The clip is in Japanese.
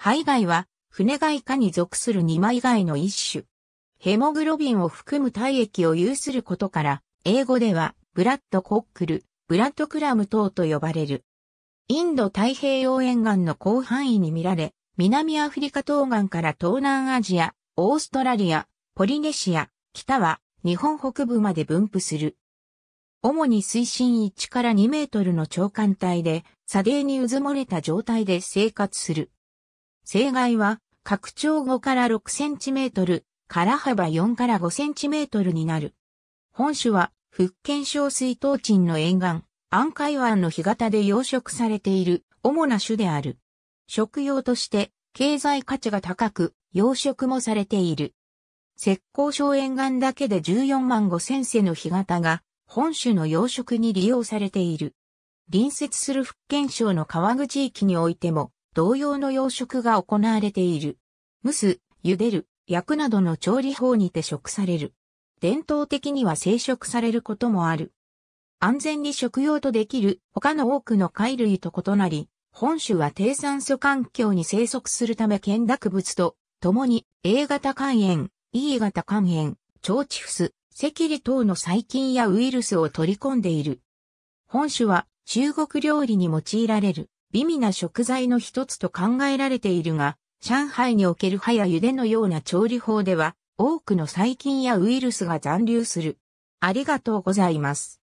肺外は、船外科に属する二枚外の一種。ヘモグロビンを含む体液を有することから、英語では、ブラッドコックル、ブラッドクラム等と呼ばれる。インド太平洋沿岸の広範囲に見られ、南アフリカ東岸から東南アジア、オーストラリア、ポリネシア、北は日本北部まで分布する。主に水深1から2メートルの長官体で、砂泥に渦漏もれた状態で生活する。正外は、拡張5から6センチメートル、から幅4から5センチメートルになる。本種は、福建省水東鎮の沿岸、安海湾の干潟で養殖されている主な種である。食用として経済価値が高く養殖もされている。石膏省沿岸だけで14万5千世の干潟が本種の養殖に利用されている。隣接する福建省の川口域においても同様の養殖が行われている。蒸す、茹でる、焼くなどの調理法にて食される。伝統的には生殖されることもある。安全に食用とできる他の多くの貝類と異なり、本種は低酸素環境に生息するため見濁物と共に A 型肝炎、E 型肝炎、腸チフス、赤痢等の細菌やウイルスを取り込んでいる。本種は中国料理に用いられる。美味な食材の一つと考えられているが、上海における葉や茹でのような調理法では、多くの細菌やウイルスが残留する。ありがとうございます。